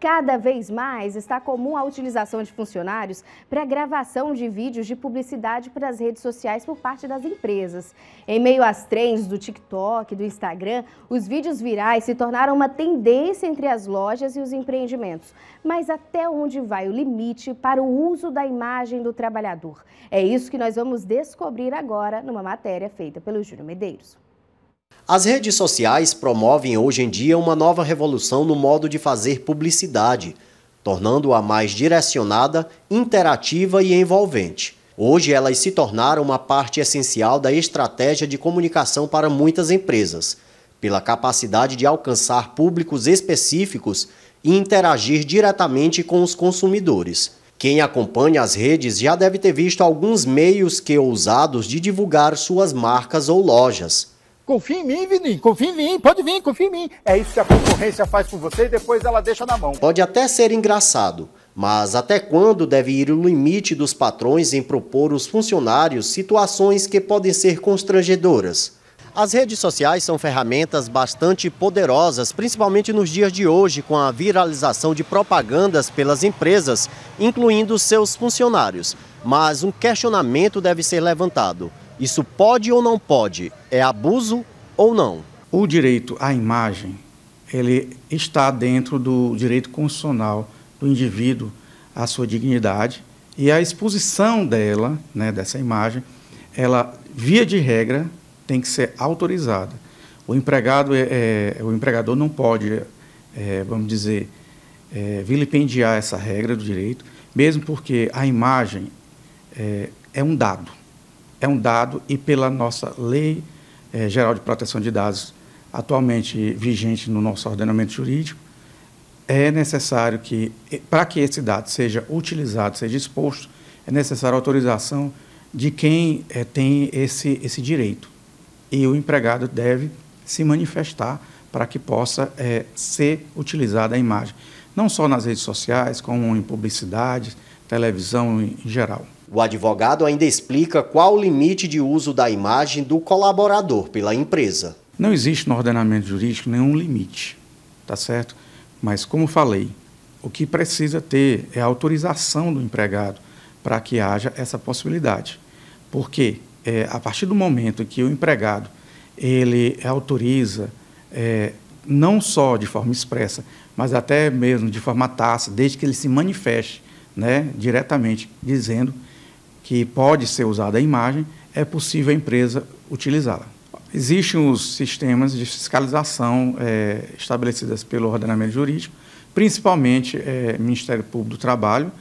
Cada vez mais está comum a utilização de funcionários para gravação de vídeos de publicidade para as redes sociais por parte das empresas. Em meio às trends do TikTok, do Instagram, os vídeos virais se tornaram uma tendência entre as lojas e os empreendimentos. Mas até onde vai o limite para o uso da imagem do trabalhador? É isso que nós vamos descobrir agora numa matéria feita pelo Júlio Medeiros. As redes sociais promovem hoje em dia uma nova revolução no modo de fazer publicidade, tornando-a mais direcionada, interativa e envolvente. Hoje, elas se tornaram uma parte essencial da estratégia de comunicação para muitas empresas, pela capacidade de alcançar públicos específicos e interagir diretamente com os consumidores. Quem acompanha as redes já deve ter visto alguns meios que ousados de divulgar suas marcas ou lojas. Confia em mim, Vini. Confia em mim. Pode vir, confia em mim. É isso que a concorrência faz com você e depois ela deixa na mão. Pode até ser engraçado, mas até quando deve ir o limite dos patrões em propor aos funcionários situações que podem ser constrangedoras? As redes sociais são ferramentas bastante poderosas, principalmente nos dias de hoje, com a viralização de propagandas pelas empresas, incluindo seus funcionários. Mas um questionamento deve ser levantado. Isso pode ou não pode? É abuso ou não? O direito à imagem, ele está dentro do direito constitucional do indivíduo à sua dignidade e a exposição dela, né, dessa imagem, ela via de regra tem que ser autorizada. O empregado, é, é o empregador não pode, é, vamos dizer, é, vilipendiar essa regra do direito, mesmo porque a imagem é, é um dado é um dado e pela nossa lei eh, geral de proteção de dados atualmente vigente no nosso ordenamento jurídico, é necessário que, para que esse dado seja utilizado, seja exposto, é necessária a autorização de quem eh, tem esse, esse direito. E o empregado deve se manifestar para que possa eh, ser utilizada a imagem, não só nas redes sociais, como em publicidade, televisão em geral. O advogado ainda explica qual o limite de uso da imagem do colaborador pela empresa. Não existe no ordenamento jurídico nenhum limite, tá certo? Mas, como falei, o que precisa ter é a autorização do empregado para que haja essa possibilidade. Porque é, a partir do momento que o empregado ele autoriza, é, não só de forma expressa, mas até mesmo de forma tácita, desde que ele se manifeste né, diretamente, dizendo que pode ser usada a imagem, é possível a empresa utilizá-la. Existem os sistemas de fiscalização é, eh, estabelecidos pelo ordenamento jurídico, principalmente é, Ministério Público do Trabalho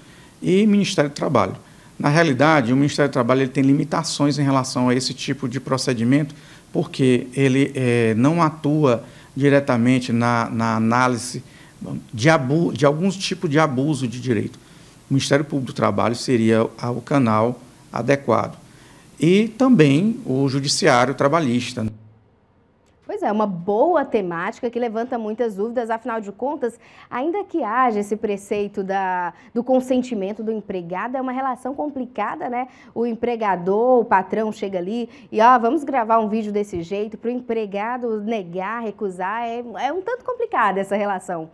e Ministério do Trabalho. Na realidade, o Ministério do Trabalho ele tem limitações em relação a esse tipo de procedimento, porque ele é, não atua diretamente na, na análise de, abu, de alguns tipo de abuso de direito o Ministério Público do Trabalho seria o canal adequado. E também o Judiciário Trabalhista. Pois é, uma boa temática que levanta muitas dúvidas. Afinal de contas, ainda que haja esse preceito da, do consentimento do empregado, é uma relação complicada, né? O empregador, o patrão chega ali e, ó, vamos gravar um vídeo desse jeito. Para o empregado negar, recusar, é, é um tanto complicada essa relação.